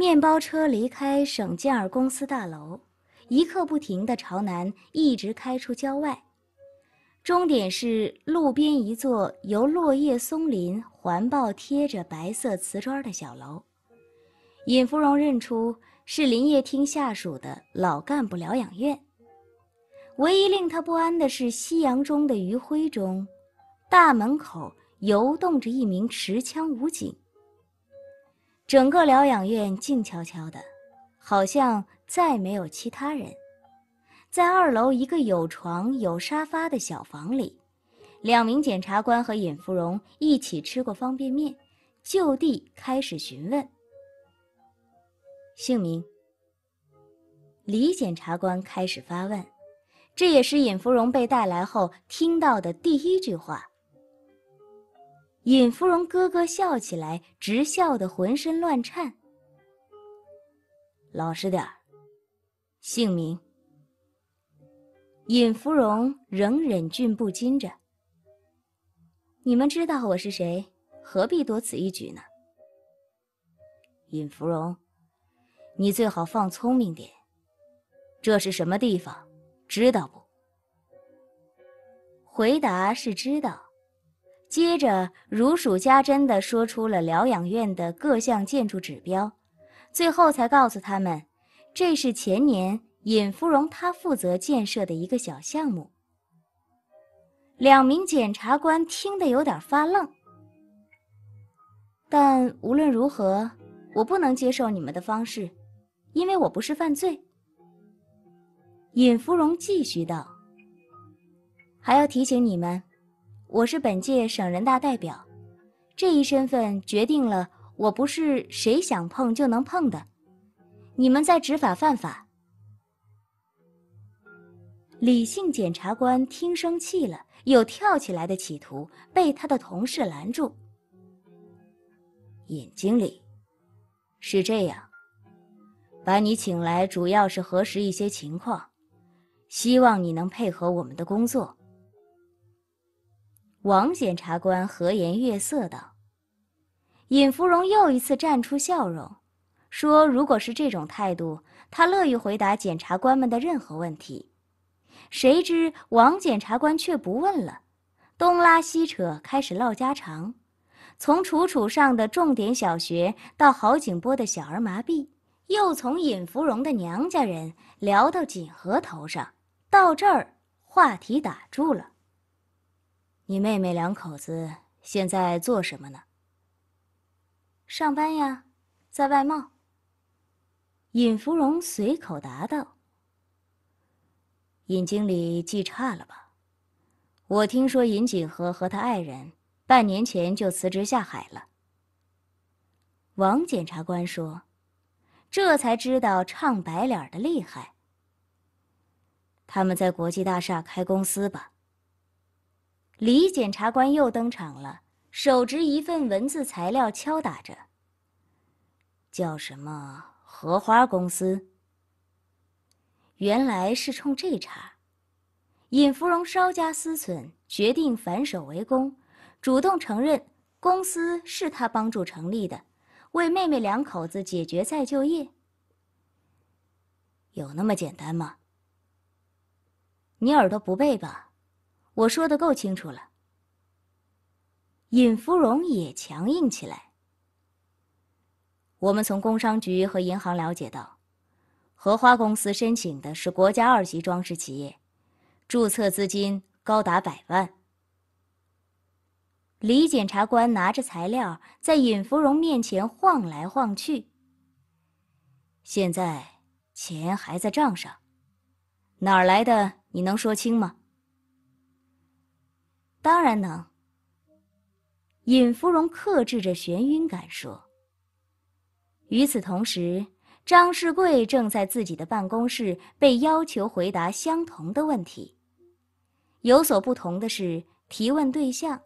面包车离开省建二公司大楼，一刻不停的朝南，一直开出郊外，终点是路边一座由落叶松林环抱、贴着白色瓷砖的小楼。尹芙蓉认出是林业厅下属的老干部疗养院。唯一令他不安的是，夕阳中的余晖中，大门口游动着一名持枪武警。整个疗养院静悄悄的，好像再没有其他人。在二楼一个有床有沙发的小房里，两名检察官和尹芙蓉一起吃过方便面，就地开始询问姓名。李检察官开始发问，这也是尹芙蓉被带来后听到的第一句话。尹芙蓉咯咯笑起来，直笑得浑身乱颤。老实点儿，姓名。尹芙蓉仍忍俊不禁着。你们知道我是谁，何必多此一举呢？尹芙蓉，你最好放聪明点。这是什么地方？知道不？回答是知道。接着如数家珍地说出了疗养院的各项建筑指标，最后才告诉他们，这是前年尹芙蓉她负责建设的一个小项目。两名检察官听得有点发愣，但无论如何，我不能接受你们的方式，因为我不是犯罪。尹芙蓉继续道：“还要提醒你们。”我是本届省人大代表，这一身份决定了我不是谁想碰就能碰的。你们在执法犯法。李姓检察官听生气了，有跳起来的企图，被他的同事拦住。尹经理，是这样，把你请来主要是核实一些情况，希望你能配合我们的工作。王检察官和颜悦色道：“尹芙蓉又一次绽出笑容，说：‘如果是这种态度，她乐于回答检察官们的任何问题。’谁知王检察官却不问了，东拉西扯开始唠家常，从楚楚上的重点小学到郝景波的小儿麻痹，又从尹芙蓉的娘家人聊到锦河头上，到这儿，话题打住了。”你妹妹两口子现在做什么呢？上班呀，在外贸。尹芙蓉随口答道：“尹经理记差了吧？我听说尹锦和和他爱人半年前就辞职下海了。”王检察官说：“这才知道唱白脸的厉害。”他们在国际大厦开公司吧。李检察官又登场了，手执一份文字材料敲打着。叫什么荷花公司？原来是冲这茬，尹芙蓉稍加思忖，决定反手为攻，主动承认公司是他帮助成立的，为妹妹两口子解决再就业。有那么简单吗？你耳朵不背吧？我说的够清楚了。尹芙蓉也强硬起来。我们从工商局和银行了解到，荷花公司申请的是国家二级装饰企业，注册资金高达百万。李检察官拿着材料在尹芙蓉面前晃来晃去。现在钱还在账上，哪儿来的？你能说清吗？当然能。尹芙蓉克制着眩晕感说：“与此同时，张世贵正在自己的办公室被要求回答相同的问题。有所不同的是，提问对象，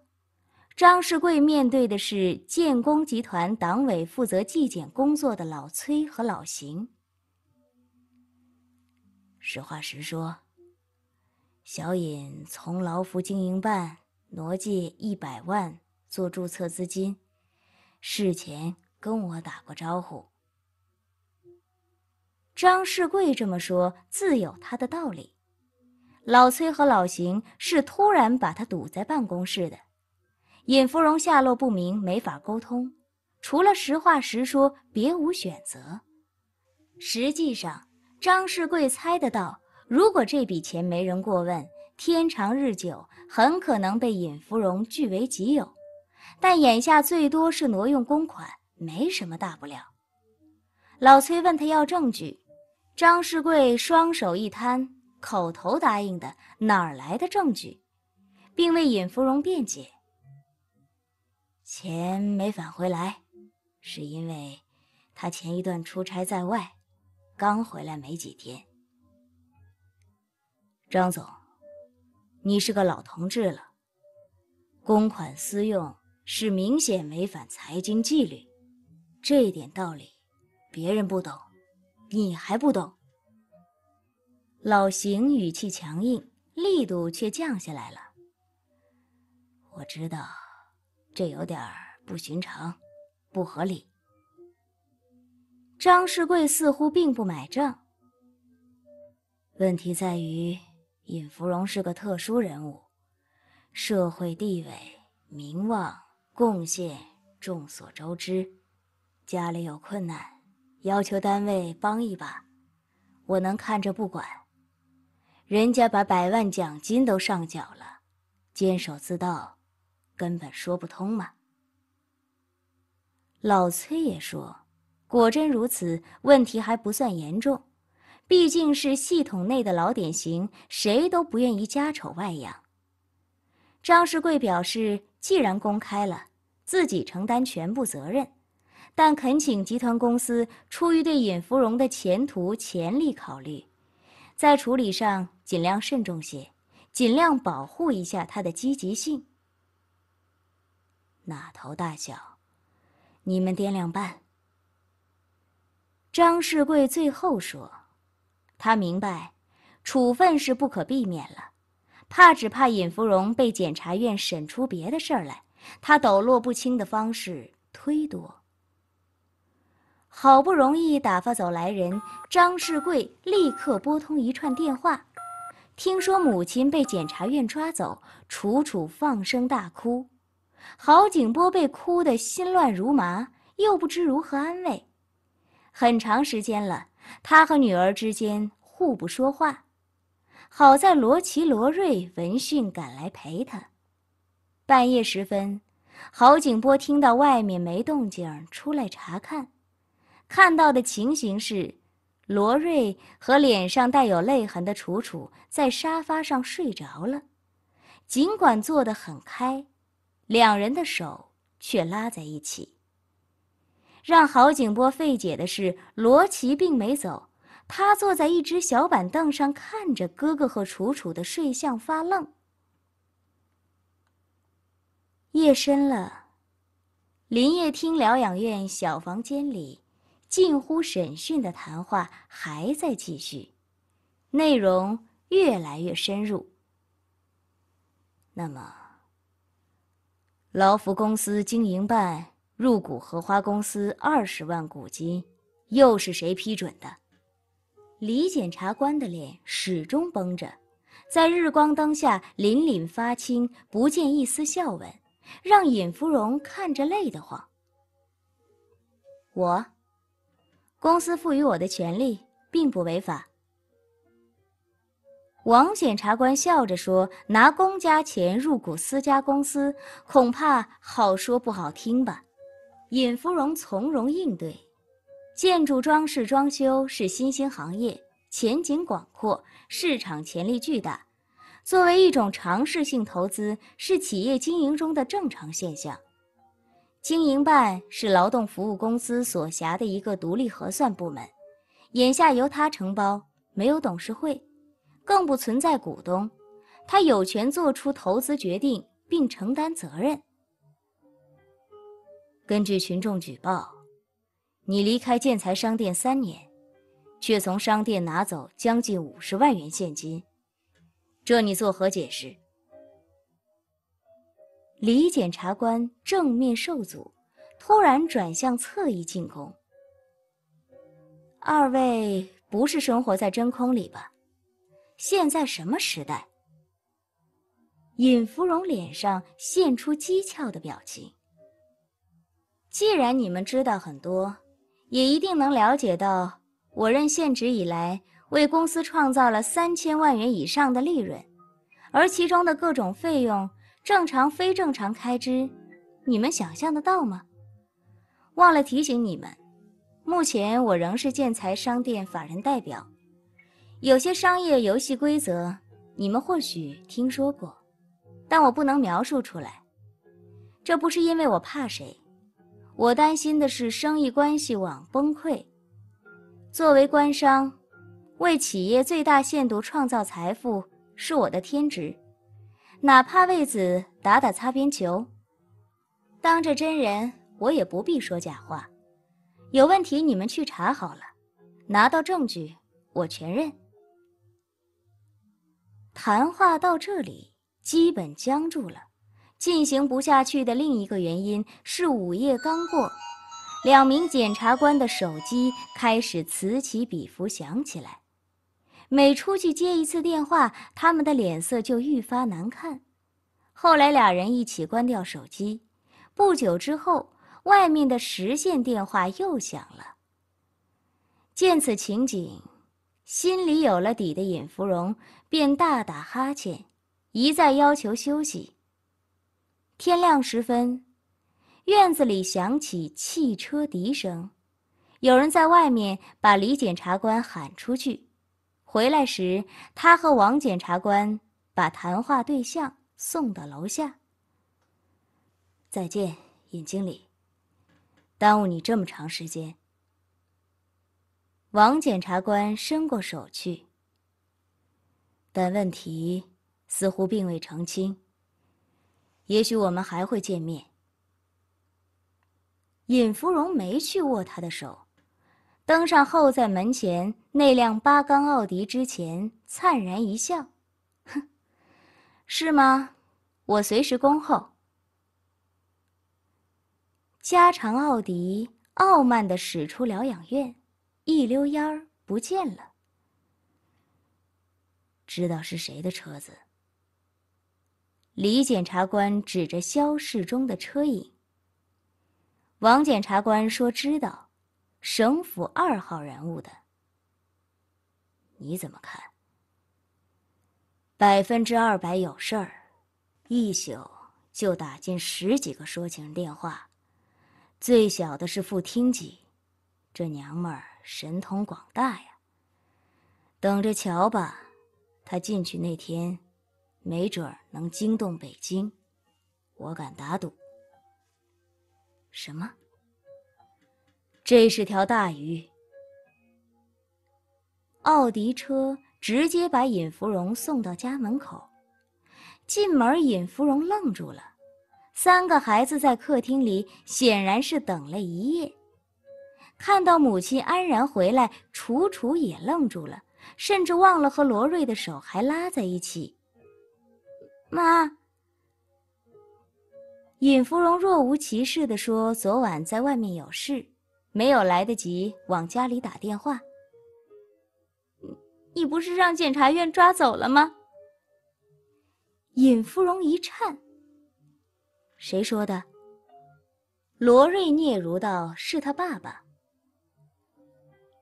张世贵面对的是建工集团党委负责纪检工作的老崔和老邢。实话实说，小尹从劳服经营办。”挪借一百万做注册资金，事前跟我打过招呼。张世贵这么说自有他的道理。老崔和老邢是突然把他堵在办公室的，尹芙蓉下落不明，没法沟通，除了实话实说，别无选择。实际上，张世贵猜得到，如果这笔钱没人过问。天长日久，很可能被尹芙蓉据为己有。但眼下最多是挪用公款，没什么大不了。老崔问他要证据，张世贵双手一摊，口头答应的，哪来的证据？并为尹芙蓉辩解：钱没返回来，是因为他前一段出差在外，刚回来没几天。张总。你是个老同志了，公款私用是明显违反财经纪律，这点道理，别人不懂，你还不懂。老邢语气强硬，力度却降下来了。我知道，这有点不寻常，不合理。张世贵似乎并不买账。问题在于。尹芙蓉是个特殊人物，社会地位、名望、贡献众所周知。家里有困难，要求单位帮一把，我能看着不管？人家把百万奖金都上缴了，监守自盗，根本说不通嘛。老崔也说，果真如此，问题还不算严重。毕竟是系统内的老典型，谁都不愿意家丑外扬。张世贵表示，既然公开了，自己承担全部责任，但恳请集团公司出于对尹芙蓉的前途潜力考虑，在处理上尽量慎重些，尽量保护一下她的积极性。哪头大小，你们掂量办。张世贵最后说。他明白，处分是不可避免了，怕只怕尹芙蓉被检察院审出别的事儿来，他抖落不清的方式忒多。好不容易打发走来人，张世贵立刻拨通一串电话，听说母亲被检察院抓走，楚楚放声大哭，郝景波被哭得心乱如麻，又不知如何安慰，很长时间了。他和女儿之间互不说话，好在罗奇、罗瑞闻讯赶来陪他。半夜时分，郝景波听到外面没动静，出来查看，看到的情形是：罗瑞和脸上带有泪痕的楚楚在沙发上睡着了，尽管坐得很开，两人的手却拉在一起。让郝景波费解的是，罗琦并没走，他坐在一只小板凳上，看着哥哥和楚楚的睡相发愣。夜深了，林业厅疗养院小房间里，近乎审讯的谈话还在继续，内容越来越深入。那么，劳福公司经营办。入股荷花公司二十万股金，又是谁批准的？李检察官的脸始终绷着，在日光灯下凛凛发青，不见一丝笑纹，让尹芙蓉看着累得慌。我，公司赋予我的权利并不违法。王检察官笑着说：“拿公家钱入股私家公司，恐怕好说不好听吧。”尹芙蓉从容应对。建筑装饰装修是新兴行业，前景广阔，市场潜力巨大。作为一种尝试性投资，是企业经营中的正常现象。经营办是劳动服务公司所辖的一个独立核算部门，眼下由他承包，没有董事会，更不存在股东，他有权做出投资决定并承担责任。根据群众举报，你离开建材商店三年，却从商店拿走将近五十万元现金，这你作何解释？李检察官正面受阻，突然转向侧翼进攻。二位不是生活在真空里吧？现在什么时代？尹芙蓉脸上现出讥诮的表情。既然你们知道很多，也一定能了解到，我任现职以来为公司创造了三千万元以上的利润，而其中的各种费用、正常、非正常开支，你们想象得到吗？忘了提醒你们，目前我仍是建材商店法人代表。有些商业游戏规则，你们或许听说过，但我不能描述出来。这不是因为我怕谁。我担心的是生意关系网崩溃。作为官商，为企业最大限度创造财富是我的天职，哪怕为此打打擦边球。当着真人，我也不必说假话。有问题，你们去查好了，拿到证据，我全认。谈话到这里，基本僵住了。进行不下去的另一个原因是午夜刚过，两名检察官的手机开始此起彼伏响起来。每出去接一次电话，他们的脸色就愈发难看。后来俩人一起关掉手机，不久之后，外面的实线电话又响了。见此情景，心里有了底的尹芙蓉便大打哈欠，一再要求休息。天亮时分，院子里响起汽车笛声，有人在外面把李检察官喊出去。回来时，他和王检察官把谈话对象送到楼下。再见，尹经理。耽误你这么长时间。王检察官伸过手去，但问题似乎并未澄清。也许我们还会见面。尹芙蓉没去握他的手，登上后在门前那辆八缸奥迪之前，灿然一笑：“哼，是吗？我随时恭候。”加长奥迪傲慢的驶出疗养院，一溜烟儿不见了。知道是谁的车子？李检察官指着肖世忠的车影。王检察官说：“知道，省府二号人物的，你怎么看？百分之二百有事儿，一宿就打进十几个说情电话，最小的是副厅级，这娘们儿神通广大呀。等着瞧吧，他进去那天。”没准儿能惊动北京，我敢打赌。什么？这是条大鱼。奥迪车直接把尹芙蓉送到家门口。进门，尹芙蓉愣住了。三个孩子在客厅里显然是等了一夜。看到母亲安然回来，楚楚也愣住了，甚至忘了和罗瑞的手还拉在一起。妈，尹芙蓉若无其事的说：“昨晚在外面有事，没有来得及往家里打电话。你不是让检察院抓走了吗？”尹芙蓉一颤。谁说的？罗瑞嗫嚅道：“是他爸爸，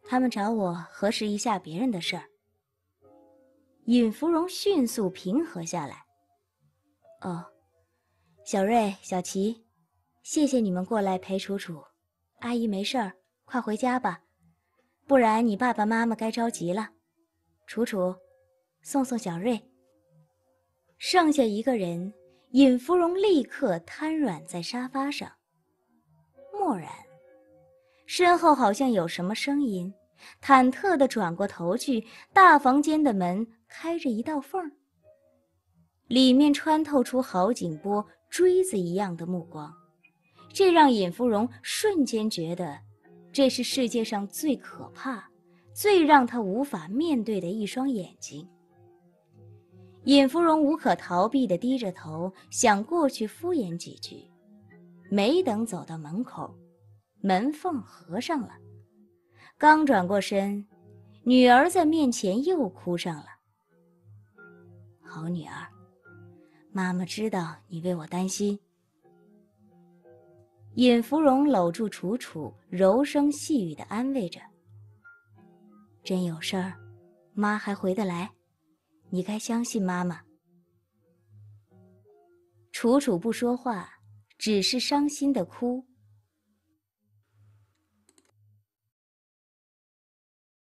他们找我核实一下别人的事儿。”尹芙蓉迅速平和下来。哦，小瑞、小琪，谢谢你们过来陪楚楚。阿姨没事儿，快回家吧，不然你爸爸妈妈该着急了。楚楚，送送小瑞。剩下一个人，尹芙蓉立刻瘫软在沙发上。蓦然，身后好像有什么声音，忐忑的转过头去，大房间的门开着一道缝儿。里面穿透出郝景波锥子一样的目光，这让尹芙蓉瞬间觉得，这是世界上最可怕、最让她无法面对的一双眼睛。尹芙蓉无可逃避地低着头，想过去敷衍几句，没等走到门口，门缝合上了。刚转过身，女儿在面前又哭上了。好女儿。妈妈知道你为我担心。尹芙蓉搂住楚楚，柔声细语的安慰着：“真有事儿，妈还回得来，你该相信妈妈。”楚楚不说话，只是伤心的哭。